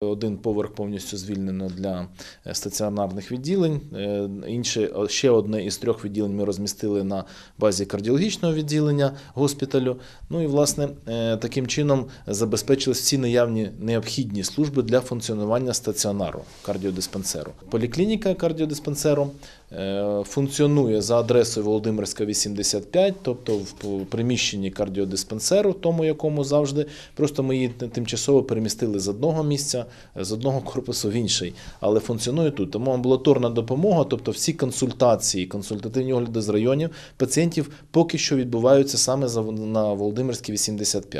Один поверх повністю звільнено для е, стаціонарних відділень. Е, Інше ще одне із трьох відділень ми розмістили на базі кардіологічного відділення госпіталю. Ну і власне е, таким чином забезпечили всі наявні необхідні служби для функціонування стаціонару кардіодиспансеру. Поліклініка кардіодиспансеру Е, функціонує за адресою Володимирська, 85, тобто в приміщенні кардіодиспансеру, тому якому завжди просто ми її тимчасово перемістили з одного місця, е, з одного корпусу в інший, але функціонує тут. Тому амбулаторна допомога, тобто всі консультації, консультативні огляди з районів пацієнтів поки що відбуваються саме на Володимирській, 85.